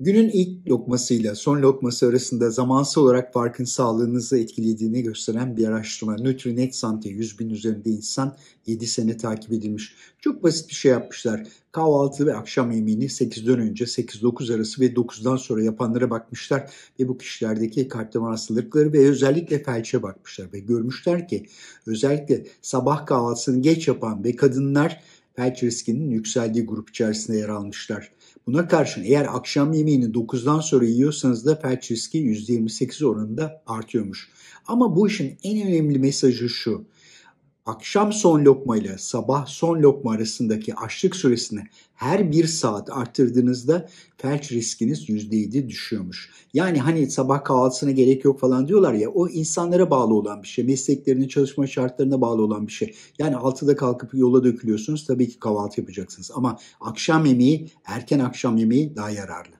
Günün ilk lokmasıyla son lokması arasında zamansal olarak farkın sağlığınızı etkilediğini gösteren bir araştırma. Nutrinet Sante 100 bin üzerinde insan 7 sene takip edilmiş. Çok basit bir şey yapmışlar. Kahvaltı ve akşam yemeğini 8'den önce 8-9 arası ve 9'dan sonra yapanlara bakmışlar. Ve bu kişilerdeki kalp damar hastalıkları ve özellikle felçe bakmışlar. Ve görmüşler ki özellikle sabah kahvaltısını geç yapan ve kadınlar felç riskinin yükseldiği grup içerisinde yer almışlar. Buna karşın eğer akşam yemeğini 9'dan sonra yiyorsanız da felç riski %28 oranında artıyormuş. Ama bu işin en önemli mesajı şu akşam son lokma ile sabah son lokma arasındaki açlık süresini her bir saat arttırdığınızda felç riskiniz %7 düşüyormuş. Yani hani sabah kahvaltısına gerek yok falan diyorlar ya o insanlara bağlı olan bir şey. mesleklerinin çalışma şartlarına bağlı olan bir şey. Yani 6'da kalkıp yola dökülüyorsunuz tabii ki kahvaltı yapacaksınız. Ama akşam yemeği, erken akşam yemeği daha yararlı.